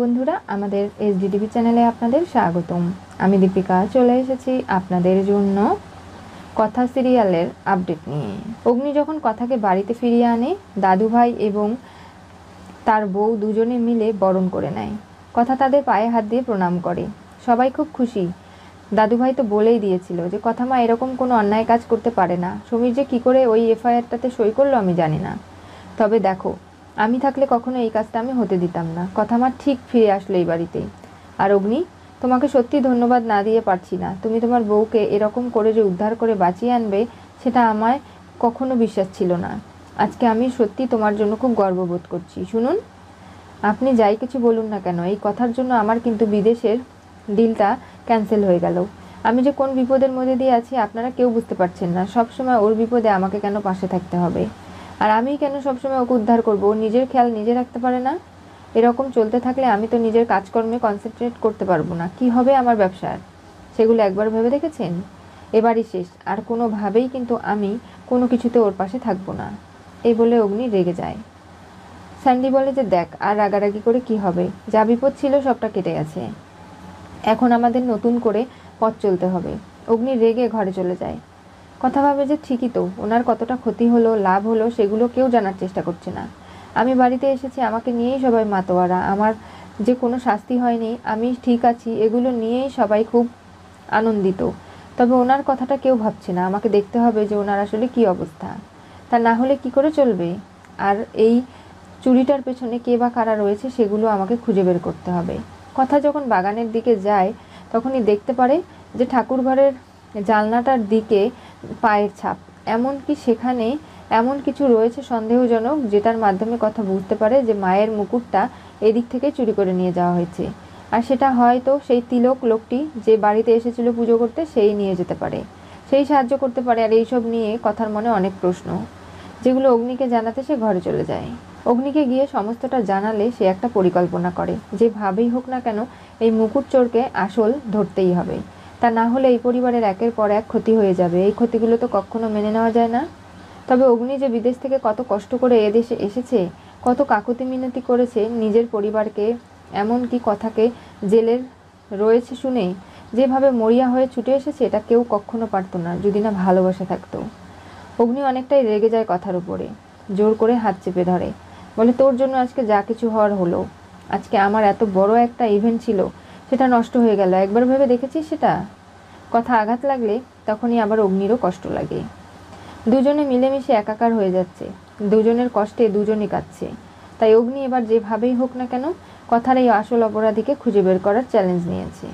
বন্ধুরা আমাদের এসডিটিভি চ্যানেলে আপনাদের স্বাগতম আমি দীপিকা চলে এসেছি আপনাদের জন্য কথা সিরিয়ালের আপডেট নিয়ে অগ্নি যখন কথাকে বাড়িতে ফিরিয়ে আনে দাদুভাই এবং তার বউ দুজনে মিলে বরণ করে নেয় কথা তাদের পায়ে হাত দিয়ে প্রণাম করে সবাই খুব খুশি দাদুভাই তো বলেই দিয়েছিল যে কথা মা এরকম কোনো অন্যায় কাজ করতে পারে না সমীর যে কী করে ওই এফআইআরটাতে সই করলো আমি জানি না তবে দেখো আমি থাকলে কখনো এই কাজটা আমি হতে দিতাম না কথা আমার ঠিক ফিরে আসলো এই বাড়িতেই আর অগ্নি তোমাকে সত্যি ধন্যবাদ না দিয়ে পারছি না তুমি তোমার বউকে এরকম করে যে উদ্ধার করে বাঁচিয়ে আনবে সেটা আমায় কখনো বিশ্বাস ছিল না আজকে আমি সত্যি তোমার জন্য খুব গর্ববোধ করছি শুনুন আপনি যাই কিছু বলুন না কেন এই কথার জন্য আমার কিন্তু বিদেশের ডিলটা ক্যান্সেল হয়ে গেল আমি যে কোন বিপদের মধ্যে দিয়ে আছি আপনারা কেউ বুঝতে পারছেন না সব সময় ওর বিপদে আমাকে কেন পাশে থাকতে হবে আর আমি কেন সবসময় ওকে উদ্ধার করব ও নিজের খেয়াল নিজে রাখতে পারে না এরকম চলতে থাকলে আমি তো নিজের কাজকর্মে কনসেন্ট্রেট করতে পারবো না কি হবে আমার ব্যবসার সেগুলো একবার ভেবে দেখেছেন এবারই শেষ আর কোনোভাবেই কিন্তু আমি কোনো কিছুতে ওর পাশে থাকবো না এই বলে অগ্নি রেগে যায় স্যান্ডি বলে যে দেখ আর রাগারাগি করে কি হবে যা বিপদ ছিল সবটা কেটে গেছে এখন আমাদের নতুন করে পথ চলতে হবে অগ্নি রেগে ঘরে চলে যায় কথা ভাবে যে ঠিকই তো ওনার কতটা ক্ষতি হলো লাভ হলো সেগুলো কেউ জানার চেষ্টা করছে না আমি বাড়িতে এসেছি আমাকে নিয়েই সবাই মাতোয়ারা আমার যে কোনো শাস্তি হয়নি আমি ঠিক আছি এগুলো নিয়েই সবাই খুব আনন্দিত তবে ওনার কথাটা কেউ ভাবছে না আমাকে দেখতে হবে যে ওনার আসলে কি অবস্থা তা না হলে কি করে চলবে আর এই চুরিটার পেছনে কে বা কারা রয়েছে সেগুলো আমাকে খুঁজে বের করতে হবে কথা যখন বাগানের দিকে যায় তখনই দেখতে পারে যে ঠাকুরঘরের জানলাটার দিকে পায়ের ছাপ এমনকি সেখানে এমন কিছু রয়েছে সন্দেহজনক যেটার মাধ্যমে কথা বুঝতে পারে যে মায়ের মুকুটটা এদিক থেকে চুরি করে নিয়ে যাওয়া হয়েছে আর সেটা হয়তো সেই তিলক লোকটি যে বাড়িতে এসেছিল পুজো করতে সেই নিয়ে যেতে পারে সেই সাহায্য করতে পারে আর এইসব নিয়ে কথার মনে অনেক প্রশ্ন যেগুলো অগ্নিকে জানাতে সে ঘরে চলে যায় অগ্নিকে গিয়ে সমস্তটা জানালে সে একটা পরিকল্পনা করে যেভাবেই হোক না কেন এই মুকুট চোরকে আসল ধরতেই হবে তা না হলে এই পরিবারের একের পর এক ক্ষতি হয়ে যাবে এই ক্ষতিগুলো তো কখনো মেনে নেওয়া যায় না তবে অগ্নি যে বিদেশ থেকে কত কষ্ট করে এদেশে এসেছে কত কাকুতি মিনতি করেছে নিজের পরিবারকে এমন কি কথাকে জেলের রয়েছে শুনে যেভাবে মরিয়া হয়ে ছুটে এসেছে এটা কেউ কখনো পারতো না যদি না ভালোবাসা থাকতো অগ্নি অনেকটাই রেগে যায় কথার উপরে জোর করে হাত চেপে ধরে বলে তোর জন্য আজকে যা কিছু হওয়ার হলো আজকে আমার এত বড় একটা ইভেন্ট ছিল সেটা নষ্ট হয়ে গেল একবার ভেবে দেখেছি সেটা কথা আঘাত লাগলে তখনই আবার অগ্নিরও কষ্ট লাগে দুজনে মিলেমিশে একাকার হয়ে যাচ্ছে দুজনের কষ্টে দুজনে কাঁদছে তাই অগ্নি এবার যেভাবেই হোক না কেন কথার এই আসল অপরাধীকে খুঁজে বের করার চ্যালেঞ্জ নিয়েছে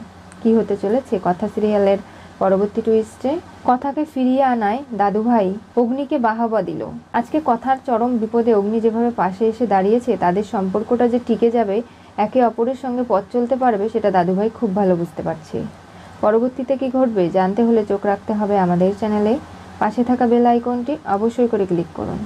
কি হতে চলেছে কথা সিরিয়ালের পরবর্তী টুইস্টে কথাকে ফিরিয়ে আনায় দাদুভাই অগ্নিকে বাহাবা দিল আজকে কথার চরম বিপদে অগ্নি যেভাবে পাশে এসে দাঁড়িয়েছে তাদের সম্পর্কটা যে টিকে যাবে একে অপরের সঙ্গে পথ চলতে পারবে সেটা দাদুভাই খুব ভালো বুঝতে পারছে পরবর্তীতে কি ঘটবে জানতে হলে চোখ রাখতে হবে আমাদের চ্যানেলে পাশে থাকা বেল আইকনটি অবশ্যই করে ক্লিক করুন